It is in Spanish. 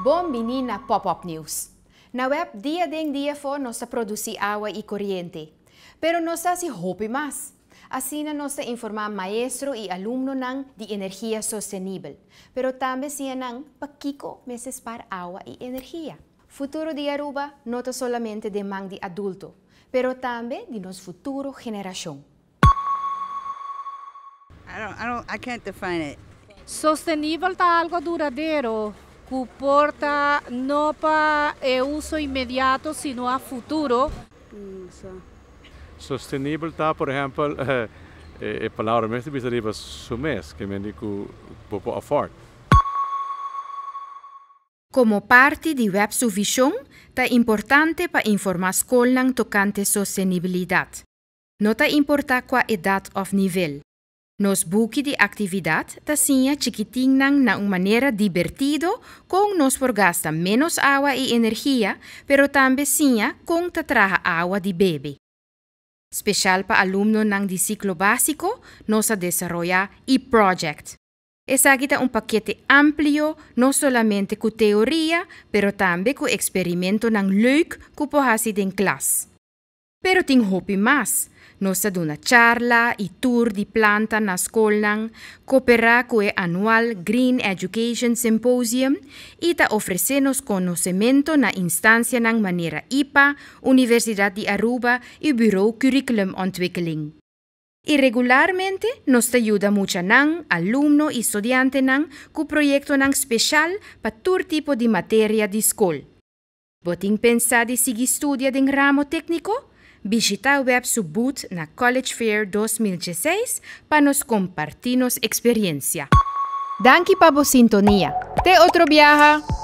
Bombinina Pop-Up News. Na web dia ding dia for se produzir agua e corrente. Pero nos se más. Así Assim nos informa maestro y alumno nan de energía sostenible, Pero también sia pa kiko meses para agua y energia. Futuro de Aruba to solamente de mang de adulto, pero también de nos futuro generación. I don't, I Sostenible ta algo duradero comporta no para eh, uso inmediato, sino a futuro. Mm, Sostenible por ejemplo, es eh, eh palabra que de mes que me un poco afort. Como parte de web su visión, está importante para informar sobre tocante sostenibilidad. No importa cuál edad o nivel. Nos buque de actividad chiquitín nang na un manera divertido con nos por gasta menos agua y energía, pero también sinha conta traja agua de bebe. Special pa alumno nang de ciclo básico, nos desarrolla e project. Es agita un paquete amplio, no solamente con teoría, pero tambe con experimento nang leuk ku pohasi den clase. Pero hope mas. Nos da una charla y tour de planta na escuela, coopera con anual Green Education Symposium y ta ofrecenos conocimiento na instancia na manera IPA, Universidad de Aruba y Bureau Curriculum Ontwikkeling. Y regularmente nos ayuda mucho NAN, alumno y estudiantes NAN ku proyecto nan especial pa tipo de materia de escuela. ¿Vos pensa de estudiando studia el ramo técnico? el web su boot na College Fair 2016 para nos compartirnos experiencia. Danke pa sintonía. Te otro viaja.